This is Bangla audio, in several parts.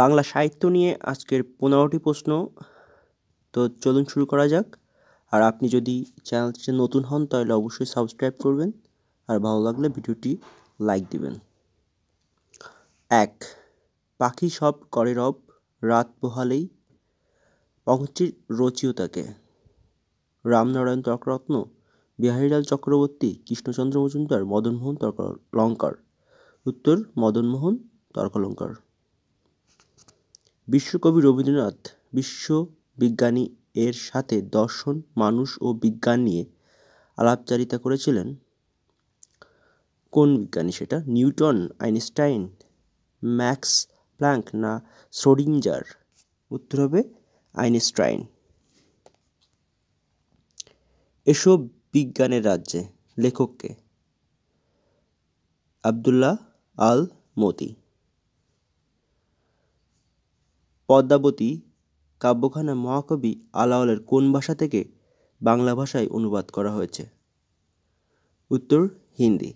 বাংলা সাহিত্য নিয়ে আজকের পনেরোটি প্রশ্ন তো চলুন শুরু করা যাক আর আপনি যদি চ্যানেলটিতে নতুন হন তাহলে অবশ্যই সাবস্ক্রাইব করবেন আর ভালো লাগলে ভিডিওটি লাইক দিবেন এক পাখি সব করে রব রাত পোহালেই পঙ্কটির রচিয়তাকে রামনারায়ণ তর্করত্ন বিহারীলাল চক্রবর্তী কৃষ্ণচন্দ্র মজুমদার মদনমোহন তর্কলঙ্কার উত্তর মদনমোহন তর্কলঙ্কার বিশ্বকবি রবীন্দ্রনাথ বিশ্ববিজ্ঞানী এর সাথে দর্শন মানুষ ও বিজ্ঞান নিয়ে আলাপচারিতা করেছিলেন কোন বিজ্ঞানী সেটা নিউটন আইনস্টাইন ম্যাক্স প্ল্যাঙ্ক না শ্রোডিঞ্জার উত্তর হবে আইনস্টাইন এসব বিজ্ঞানের রাজ্যে লেখককে আবদুল্লাহ আল মতি পদ্মাবতী কাব্যখানা মহাকবি আলাওলের কোন ভাষা থেকে বাংলা ভাষায় অনুবাদ করা হয়েছে উত্তর হিন্দি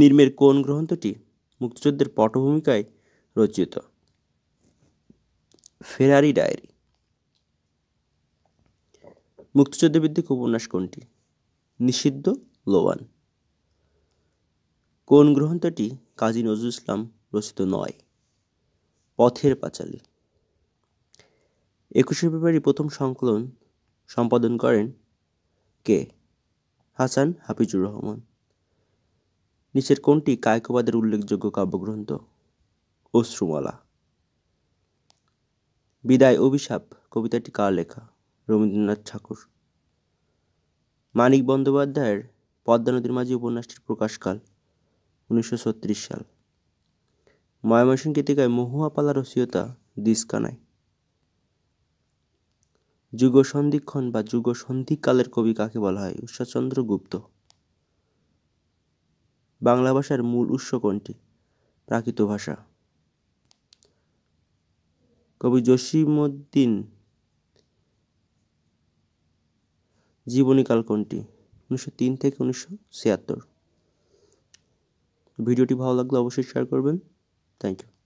নির্মের কোন গ্রন্থটি মুক্তিযুদ্ধের পটভূমিকায় রচিত ফেরারি ডায়েরি মুক্তিযুদ্ধভিত্তিক উপন্যাস কোনটি নিষিদ্ধ লোয়ান কোন গ্রন্থটি কাজী নজরুল ইসলাম রচিত নয় পথের পাঁচালী একুশে ফেব্রুয়ারি প্রথম সংকলন সম্পাদন করেন কে হাসান হাফিজুর রহমান নিচের কোনটি কায়কবাদের উল্লেখযোগ্য কাব্যগ্রন্থ অশ্রুমালা বিদায় অভিশাপ কবিতাটি কার লেখা রবীন্দ্রনাথ ঠাকুর মানিক বন্দ্যোপাধ্যায়ের পদ্মা নদীর মাঝি উপন্যাসটির প্রকাশকাল উনিশশো সাল ময়মনসিংহ গীতিকায় মহুয়াপালা রচয়িতা দিসকানায় যুগসন্ধিক্ষণ বা যুগসন্ধিকালের কবি কাকে বলা হয় ঈশ্বরচন্দ্র গুপ্ত বাংলা ভাষার মূল উৎস কোনটি প্রাকৃত ভাষা কবি জসিমুদ্দিন জীবনীকাল কোনটি উনিশশো তিন থেকে উনিশশো ছিয়াত্তর ভিডিওটি ভালো লাগলে অবশ্যই শেয়ার করবেন থ্যাংক ইউ